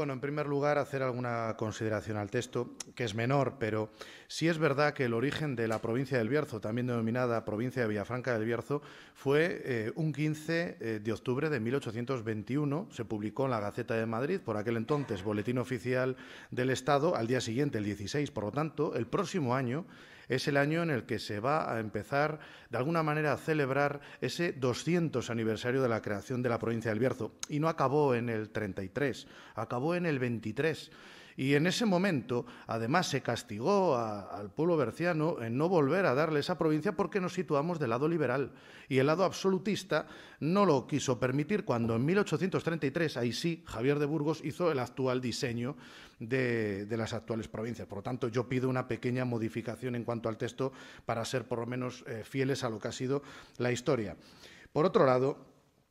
Bueno, en primer lugar, hacer alguna consideración al texto, que es menor, pero sí es verdad que el origen de la provincia del Bierzo, también denominada provincia de Villafranca del Bierzo, fue eh, un 15 eh, de octubre de 1821. Se publicó en la Gaceta de Madrid, por aquel entonces Boletín Oficial del Estado, al día siguiente, el 16. Por lo tanto, el próximo año es el año en el que se va a empezar, de alguna manera, a celebrar ese 200 aniversario de la creación de la provincia del Bierzo. Y no acabó en el 33, acabó en el 23. Y en ese momento, además, se castigó al pueblo berciano en no volver a darle esa provincia porque nos situamos del lado liberal. Y el lado absolutista no lo quiso permitir cuando en 1833, ahí sí, Javier de Burgos hizo el actual diseño de, las actuales provincias. Por lo tanto, yo pido una pequeña modificación en cuanto al texto para ser por lo menos eh, fieles a lo que ha sido la historia. Por otro lado,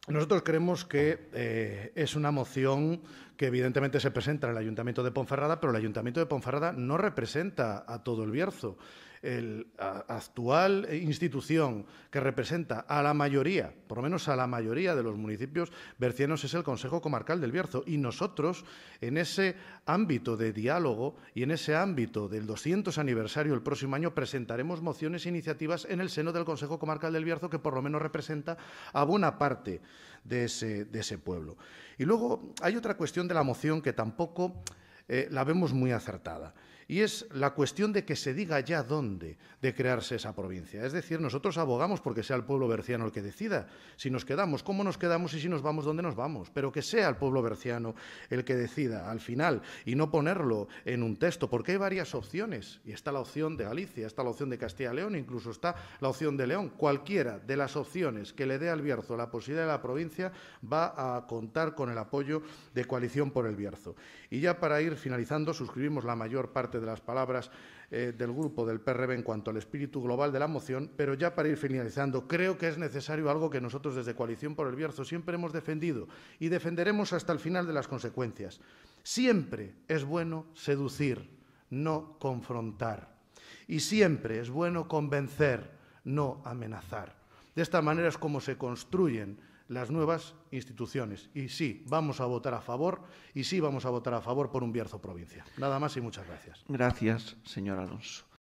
nosotros creemos que eh, es una moción que evidentemente se presenta en el Ayuntamiento de Ponferrada, pero el Ayuntamiento de Ponferrada no representa a todo el Bierzo el actual institución que representa a la mayoría, por lo menos a la mayoría de los municipios bercianos, es el Consejo Comarcal del Bierzo. Y nosotros, en ese ámbito de diálogo y en ese ámbito del 200 aniversario el próximo año, presentaremos mociones e iniciativas en el seno del Consejo Comarcal del Bierzo, que por lo menos representa a buena parte de ese, de ese pueblo. Y luego hay otra cuestión de la moción que tampoco... Eh, la vemos muy acertada. Y es la cuestión de que se diga ya dónde de crearse esa provincia. Es decir, nosotros abogamos porque sea el pueblo berciano el que decida si nos quedamos, cómo nos quedamos y si nos vamos, dónde nos vamos. Pero que sea el pueblo berciano el que decida al final y no ponerlo en un texto, porque hay varias opciones. Y está la opción de Galicia, está la opción de Castilla León, incluso está la opción de León. Cualquiera de las opciones que le dé al Bierzo la posibilidad de la provincia va a contar con el apoyo de Coalición por el Bierzo. Y ya para ir finalizando, suscribimos la mayor parte de las palabras eh, del grupo del PRB en cuanto al espíritu global de la moción, pero ya para ir finalizando, creo que es necesario algo que nosotros desde Coalición por el Bierzo siempre hemos defendido y defenderemos hasta el final de las consecuencias. Siempre es bueno seducir, no confrontar. Y siempre es bueno convencer, no amenazar. De esta manera es como se construyen las nuevas instituciones. Y sí, vamos a votar a favor y sí vamos a votar a favor por un Bierzo provincia. Nada más y muchas gracias. Gracias, señor Alonso.